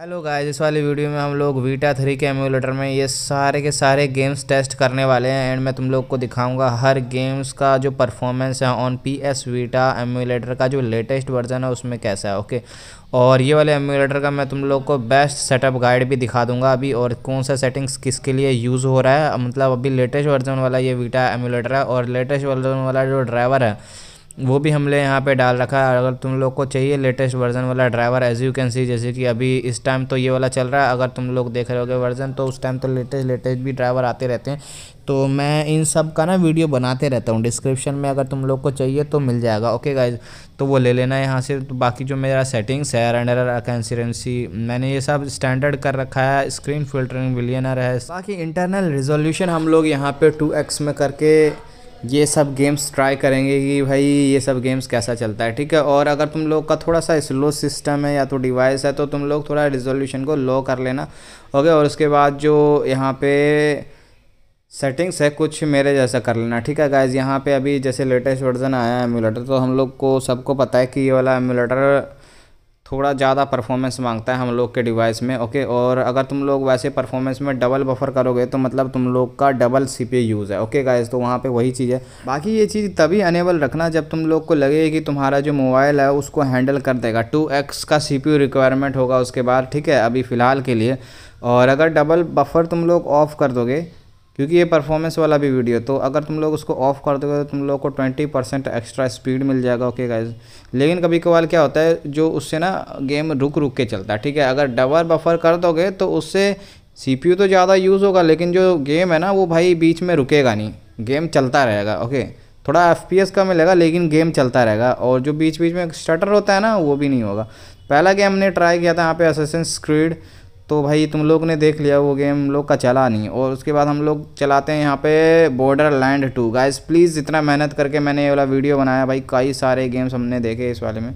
Hello guys इस वाली video में हम लोग वीटा थ्री के एमुलेटर में ये सारे के सारे गेम्स टेस्ट करने वाले हैं एंड मैं तुम लोग को दिखाऊंगा हर गेम्स का जो परफॉर्मेंस है on P S Vita emulator का जो लेटेस्ट वर्जन है उसमें कैसा है ओके और ये वाले एमुलेटर का मैं तुम लोग को बेस्ट सेटअप गाइड भी दिखा दूंगा अभी और कौन सा सेटिंग्स किसके लिए यूज़ हो रहा है मतलब अभी लेटेस्ट वर्जन वाला ये वीटा एमुलेटर है और लेटेस्ट वर्जन वाला जो ड्राइवर है वो भी हमने यहाँ पे डाल रखा है अगर तुम लोग को चाहिए लेटेस्ट वर्जन वाला driver as you can see जैसे कि अभी इस टाइम तो ये वाला चल रहा है अगर तुम लोग देख रहे हो वर्जन तो उस टाइम तो लेटेस्ट लेटेस्ट भी ड्राइवर आते रहते हैं तो मैं इन सब का ना वीडियो बनाते रहता हूँ डिस्क्रिप्शन में अगर तुम लोग को चाहिए तो मिल जाएगा ओके गाइज तो वो ले लेना यहाँ से तो बाकी जो मेरा सेटिंग्स है रनर कंसिडेंसी मैंने ये सब स्टैंडर्ड कर रखा है स्क्रीन फिल्टरिंग विलियनर है बाकी इंटरनल रिजोल्यूशन हम लोग यहाँ पे टू एक्स में करके ये सब गेम्स ट्राई करेंगे कि भाई ये सब गेम्स कैसा चलता है ठीक है और अगर तुम लोग का थोड़ा सा स्लो सिस्टम है या तो डिवाइस है तो तुम लोग थोड़ा रिजोल्यूशन को लो कर लेना ओके और उसके बाद जो यहाँ पे सेटिंग्स है कुछ मेरे जैसा कर लेना ठीक है गाइज यहाँ पे अभी जैसे लेटेस्ट वर्जन आया है एमुलेटर तो हम लोग को सबको पता है कि ये वाला एमुलेटर थोड़ा ज़्यादा परफॉर्मेंस मांगता है हम लोग के डिवाइस में ओके और अगर तुम लोग वैसे परफॉर्मेंस में डबल बफर करोगे तो मतलब तुम लोग का डबल सी पी यूज़ है ओके गाइस तो वहाँ पे वही चीज़ है बाकी ये चीज़ तभी अनेबल रखना जब तुम लोग को लगे कि तुम्हारा जो मोबाइल है उसको हैंडल कर देगा टू एक्स का सी पी रिक्वायरमेंट होगा उसके बाद ठीक है अभी फ़िलहाल के लिए और अगर डबल बफर तुम लोग ऑफ़ कर दोगे क्योंकि ये परफॉर्मेंस वाला भी वीडियो तो अगर तुम लोग उसको ऑफ कर दोगे तो तुम लोग को ट्वेंटी परसेंट एक्स्ट्रा स्पीड मिल जाएगा ओके गाइज लेकिन कभी कभार क्या होता है जो उससे ना गेम रुक रुक के चलता है ठीक है अगर डबल बफर कर दोगे तो उससे सी तो ज़्यादा यूज़ होगा लेकिन जो गेम है ना वो भाई बीच में रुकेगा नहीं गेम चलता रहेगा ओके थोड़ा एफ पी एस का मिलेगा लेकिन गेम चलता रहेगा और जो बीच बीच में स्टटर होता है ना वो भी नहीं होगा पहला गेम हमने ट्राई किया था यहाँ पे असेसन स्क्रीड तो भाई तुम लोग ने देख लिया वो गेम हम लोग का चला नहीं और उसके बाद हम लोग चलाते हैं यहाँ पे Borderland two guys please इतना मेहनत करके मैंने ये वाला वीडियो बनाया भाई कई सारे गेम्स हमने देखे इस वाले में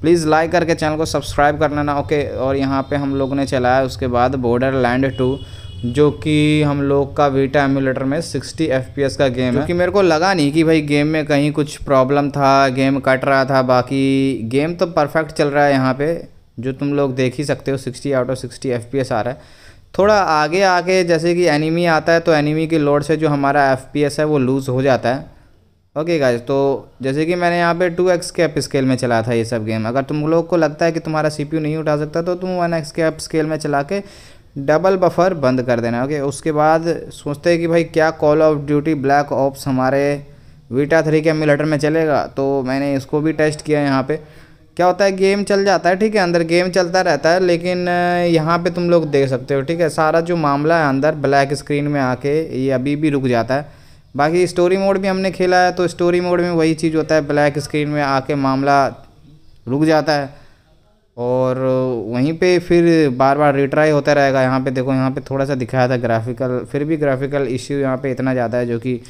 प्लीज़ लाइक करके चैनल को सब्सक्राइब कर लेना ओके और यहाँ पे हम लोग ने चलाया उसके बाद बॉर्डर लैंड टू जो कि हम लोग का वीटा एम्यूलेटर में 60 एफ का गेम है कि मेरे को लगा नहीं कि भाई गेम में कहीं कुछ प्रॉब्लम था गेम कट रहा था बाकी गेम तो परफेक्ट चल रहा है यहाँ पे जो तुम लोग देख ही सकते हो 60 आउट ऑफ 60 एफ आ रहा है थोड़ा आगे आगे जैसे कि एनिमी आता है तो एनिमी की लोड से जो हमारा एफ है वो लूज़ हो जाता है ओके okay गाइज तो जैसे कि मैंने यहाँ पे टू एक्स एप स्केल में चला था ये सब गेम अगर तुम लोग को लगता है कि तुम्हारा सी नहीं उठा सकता तो तुम वन एक्स एप स्केल में चला के डबल बफर बंद कर देना ओके okay? उसके बाद सोचते हैं कि भाई क्या Call of Duty Black Ops हमारे वीटा थ्री के एमुलेटर में चलेगा तो मैंने इसको भी टेस्ट किया यहाँ पर क्या होता है गेम चल जाता है ठीक है अंदर गेम चलता रहता है लेकिन यहाँ पे तुम लोग देख सकते हो ठीक है सारा जो मामला है अंदर ब्लैक स्क्रीन में आके ये अभी भी रुक जाता है बाकी स्टोरी मोड भी हमने खेला है तो स्टोरी मोड में वही चीज़ होता है ब्लैक स्क्रीन में आके मामला रुक जाता है और वहीं पे फिर बार बार रिट्राई होता रहेगा यहाँ पे देखो यहाँ पे थोड़ा सा दिखाया था ग्राफिकल फिर भी ग्राफिकल इश्यू यहाँ पे इतना ज़्यादा है जो कि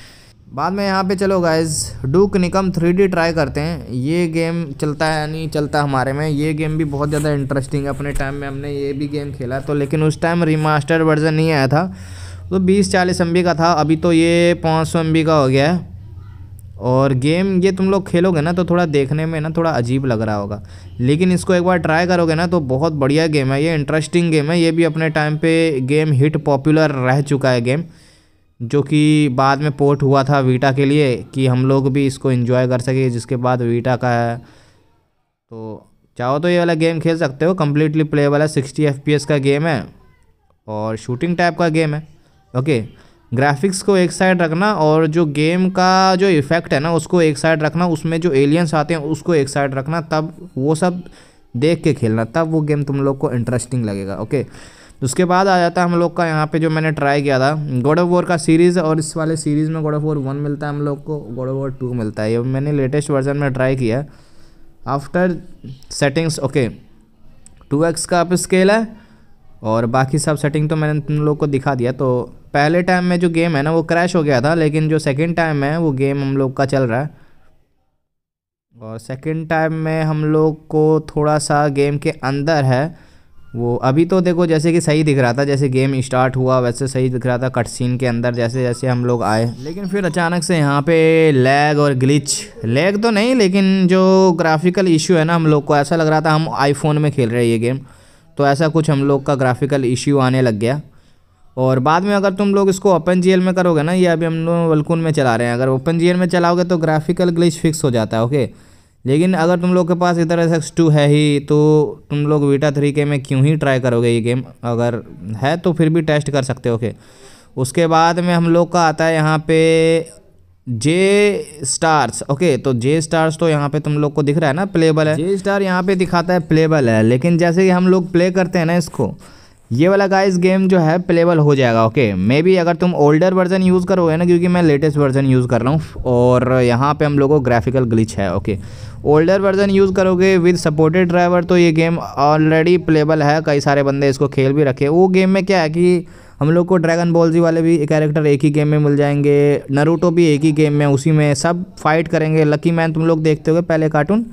बाद में यहाँ पे चलो guys Duke Nukem three try करते हैं ये गेम चलता है नहीं चलता हमारे में ये गेम भी बहुत ज़्यादा इंटरेस्टिंग है अपने टाइम में हमने ये भी गेम खेला तो लेकिन उस टाइम रिमास्टर वर्जन नहीं आया था तो 20-40 एम का था अभी तो ये पाँच सौ का हो गया है और गेम ये तुम लोग खेलोगे ना तो थोड़ा देखने में ना थोड़ा अजीब लग रहा होगा लेकिन इसको एक बार ट्राई करोगे ना तो बहुत बढ़िया गेम है ये इंटरेस्टिंग गेम है ये भी अपने टाइम पर गेम हिट पॉपुलर रह चुका है गेम जो कि बाद में पोर्ट हुआ था वीटा के लिए कि हम लोग भी इसको इन्जॉय कर सके जिसके बाद वीटा का है तो चाहो तो ये वाला गेम खेल सकते हो कम्प्लीटली प्ले वाला सिक्सटी एफ का गेम है और शूटिंग टाइप का गेम है ओके ग्राफिक्स को एक साइड रखना और जो गेम का जो इफ़ेक्ट है ना उसको एक साइड रखना उसमें जो एलियंस आते हैं उसको एक साइड रखना तब वो सब देख के खेलना तब वो गेम तुम लोग को इंटरेस्टिंग लगेगा ओके उसके बाद आ जाता है हम लोग का यहाँ पे जो मैंने ट्राई किया था गोड ऑफ वॉर का सीरीज़ और इस वाले सीरीज़ में गोड ऑफ वॉर वन मिलता है हम लोग को गोड ऑफ वॉर टू मिलता है ये मैंने लेटेस्ट वर्जन में ट्राई किया after settings okay two X का अप स्केल है और बाकी सब सेटिंग तो मैंने तुम लोग को दिखा दिया तो पहले टाइम में जो गेम है ना वो क्रैश हो गया था लेकिन जो सेकेंड टाइम है वो गेम हम लोग का चल रहा है और सेकेंड टाइम में हम लोग को थोड़ा सा गेम के अंदर है वो अभी तो देखो जैसे कि सही दिख रहा था जैसे गेम स्टार्ट हुआ वैसे सही दिख रहा था कट सीन के अंदर जैसे जैसे हम लोग आए लेकिन फिर अचानक से यहाँ पे लैग और ग्लिच लैग तो नहीं लेकिन जो ग्राफिकल इशू है ना हम लोग को ऐसा लग रहा था हम आईफोन में खेल रहे हैं ये गेम तो ऐसा कुछ हम लोग का ग्राफिकल इश्यू आने लग गया और बाद में अगर तुम लोग इसको ओपन जी में करोगे ना ये अभी हम लोग वलकून में चला रहे हैं अगर ओपन जी में चलाओगे तो ग्राफिकल ग्लिच फिक्स हो जाता है ओके लेकिन अगर तुम लोग के पास इधर एस एक्स टू है ही तो तुम लोग वीटा थ्री के में क्यों ही ट्राई करोगे ये गेम अगर है तो फिर भी टेस्ट कर सकते हो के उसके बाद में हम लोग का आता है यहाँ पे जे स्टार्स ओके तो जे स्टार्स तो यहाँ पे तुम लोग को दिख रहा है ना प्लेबल है जे स्टार यहाँ पे दिखाता है प्लेबल है लेकिन जैसे कि हम लोग प्ले करते हैं ना इसको ये वाला गाइस गेम जो है प्लेबल हो जाएगा ओके मे बी अगर तुम ओल्डर वर्जन यूज़ करोगे ना क्योंकि मैं लेटेस्ट वर्जन यूज़ कर रहा हूँ और यहाँ पे हम लोगों को ग्राफिकल ग्लिच है ओके ओल्डर वर्जन यूज़ करोगे विद सपोर्टेड ड्राइवर तो ये गेम ऑलरेडी प्लेबल है कई सारे बंदे इसको खेल भी रखे वो गेम में क्या है कि हम लोग को ड्रैगन बॉल जी वाले भी कैरेक्टर एक ही गेम में मिल जाएंगे नरूटो भी एक ही गेम में उसी में सब फाइट करेंगे लकी मैन तुम लोग देखते हो पहले कार्टून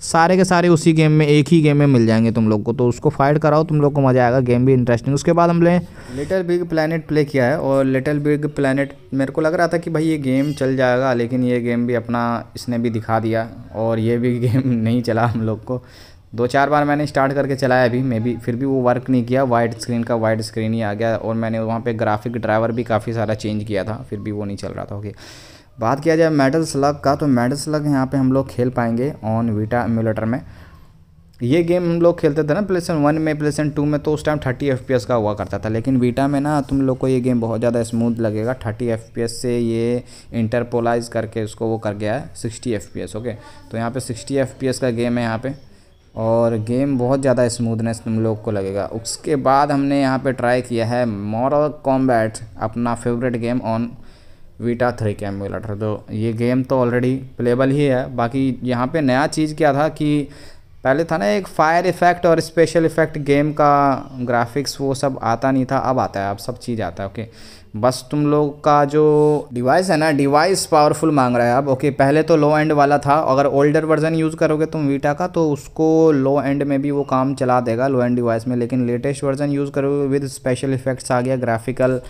सारे के सारे उसी गेम में एक ही गेम में मिल जाएंगे तुम लोग को तो उसको फाइट कराओ तुम लोग को मज़ा आएगा गेम भी इंटरेस्टिंग उसके बाद हम लें लिटल बिग प्लानट प्ले किया है और लिटल बिग प्लानट मेरे को लग रहा था कि भाई ये गेम चल जाएगा लेकिन ये गेम भी अपना इसने भी दिखा दिया और ये भी गेम नहीं चला हम लोग को दो चार बार मैंने स्टार्ट करके चलाया अभी मे भी फिर भी वो वर्क नहीं किया वाइट स्क्रीन का वाइट स्क्रीन ही आ गया और मैंने वहाँ पे ग्राफिक ड्राइवर भी काफ़ी सारा चेंज किया था फिर भी वो नहीं चल रहा था ओके बात किया जाए मेडल स्लग का तो मेडल स्लग यहाँ पे हम लोग खेल पाएंगे ऑन वीटा एम्यूलेटर में ये गेम हम लोग खेलते थे ना प्लेसन वन में प्लेसन टू में तो उस टाइम थर्टी एफ का हुआ करता था लेकिन वीटा में ना तुम लोग को ये गेम बहुत ज़्यादा स्मूथ लगेगा थर्टी एफ से ये इंटरपोलाइज करके उसको वो कर गया है सिक्सटी एफ ओके तो यहाँ पे सिक्सटी एफ का गेम है यहाँ पे और गेम बहुत ज़्यादा स्मूथनेस तुम लोग को लगेगा उसके बाद हमने यहाँ पे ट्राई किया है मॉरल कॉम्बैट अपना favourite game on Vita three K emulator तो ये गेम तो ऑलरेडी प्लेबल ही है बाकी यहाँ पे नया चीज़ क्या था कि पहले था ना एक फायर इफेक्ट और स्पेशल इफेक्ट गेम का ग्राफिक्स वो सब आता नहीं था अब आता है अब सब चीज़ आता है ओके बस तुम लोग का जो डिवाइस है ना डिवाइस पावरफुल मांग रहा है अब ओके पहले तो लो एंड वाला था अगर ओल्डर वर्जन यूज़ करोगे तुम वीटा का तो उसको लो एंड में भी वो काम चला देगा लो एंड डिवाइस में लेकिन लेटेस्ट वर्जन यूज़ करोगे विद स्पेशल इफेक्ट्स आ गया ग्राफिकल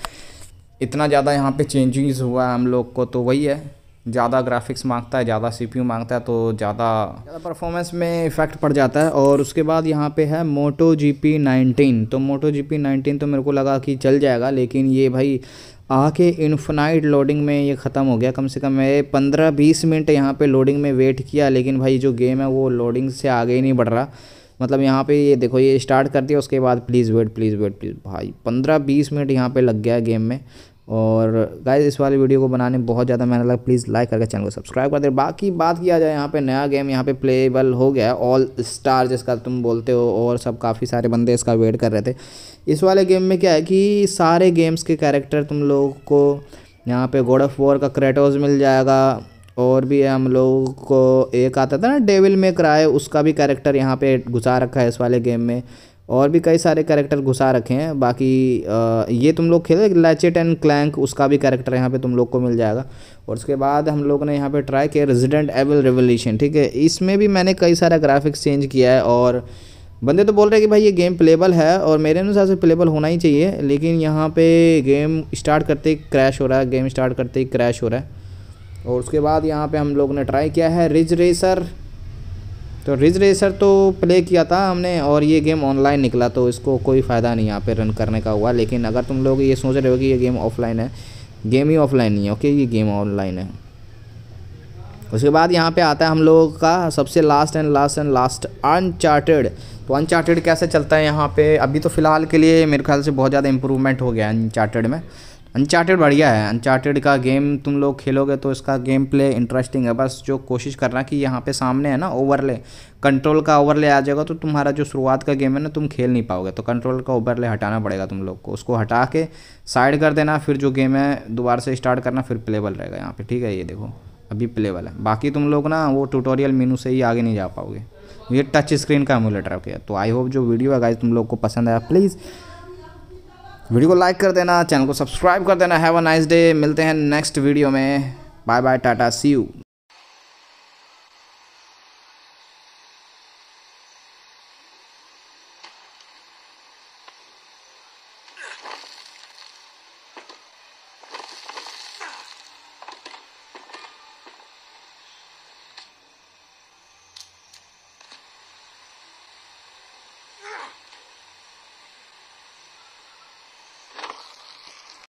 इतना ज़्यादा यहाँ पे चेंजिंग्स हुआ है हम लोग को तो वही है ज़्यादा ग्राफिक्स मांगता है ज़्यादा सीपीयू मांगता है तो ज़्यादा ज़्यादा परफॉर्मेंस में इफ़ेक्ट पड़ जाता है और उसके बाद यहाँ पे है मोटो जी पी नाइनटीन तो मोटो जी पी नाइनटीन तो मेरे को लगा कि चल जाएगा लेकिन ये भाई आके इन्फनाइट लोडिंग में ये ख़त्म हो गया कम से कम मेरे पंद्रह बीस मिनट यहाँ पर लोडिंग में वेट किया लेकिन भाई जो गेम है वो लोडिंग से आगे ही नहीं बढ़ रहा मतलब यहाँ पे ये देखो ये स्टार्ट कर दिया उसके बाद please wait please wait please भाई पंद्रह बीस मिनट यहाँ पे लग गया गेम में और गाइज इस वाली वीडियो को बनाने बहुत ज़्यादा मेहनत लगा प्लीज़ लाइक करके चैनल को सब्सक्राइब कर दे बाकी बात किया जाए यहाँ पे नया गेम यहाँ पे प्लेबल हो गया ऑल स्टार जिसका तुम बोलते हो और सब काफ़ी सारे बंदे इसका वेट कर रहे थे इस वाले गेम में क्या है कि सारे गेम्स के कैरेक्टर तुम लोगों को यहाँ पे गोड ऑफ वॉर का क्रेटोज मिल जाएगा और भी हम लोग को एक आता था ना डेविल में कराए उसका भी कैरेक्टर यहाँ पे घुसा रखा है इस वाले गेम में और भी कई सारे कैरेक्टर घुसा रखे हैं बाकी आ, ये तुम लोग खेले लैचेट एंड क्लैंक उसका भी कैरेक्टर यहाँ पे तुम लोग को मिल जाएगा और उसके बाद हम लोग ने यहाँ पे ट्राई किया रेजिडेंट एवल रेवोल्यूशन ठीक है इसमें भी मैंने कई सारा ग्राफिक्स चेंज किया है और बंदे तो बोल रहे हैं कि भाई ये गेम प्लेबल है और मेरे अनुसार से प्लेबल होना ही चाहिए लेकिन यहाँ पर गेम स्टार्ट करते ही क्रैश हो रहा है गेम स्टार्ट करते ही क्रैश हो रहा है और उसके बाद यहाँ पर हम लोग ने ट्राई किया है रिज रेसर तो रिज रेसर तो प्ले किया था हमने और ये गेम ऑनलाइन निकला तो इसको कोई फ़ायदा नहीं यहाँ पे रन करने का हुआ लेकिन अगर तुम लोग ये सोच रहे हो कि ये गेम ऑफलाइन है गेम ही ऑफलाइन नहीं है ओके ये गेम ऑनलाइन है उसके बाद यहाँ पे आता है हम लोगों का सबसे last end last end last Uncharted तो अनचार्टेड कैसे चलता है यहाँ पे अभी तो फ़िलहाल के लिए मेरे ख्याल से बहुत ज़्यादा इम्प्रूवमेंट हो गया अनचार्टेड में अनचार्टेड बढ़िया है अनचार्टेड का गेम तुम लोग खेलोगे तो इसका गेम प्ले इंटरेस्टिंग है बस जो कोशिश करना कि यहाँ पे सामने है ना ओवरले कंट्रोल का ओवरले आ जाएगा तो तुम्हारा जो शुरुआत का गेम है ना तुम खेल नहीं पाओगे तो कंट्रोल का ओवरले हटाना पड़ेगा तुम लोग को उसको हटा के साइड कर देना फिर जो गेम है दोबारा से स्टार्ट करना फिर प्लेबल रहेगा यहाँ पर ठीक है ये देखो अभी प्लेबल है बाकी तुम लोग ना वो ट्यूटोरियल मेनू से ही आगे नहीं जा पाओगे ये टच स्क्रीन का एमुलेटर है तो आई होप जो वीडियो है गाइज तुम लोग को पसंद आया प्लीज़ वीडियो को लाइक कर देना चैनल को सब्सक्राइब कर देना हैव अ नाइस डे मिलते हैं नेक्स्ट वीडियो में bye bye tata see you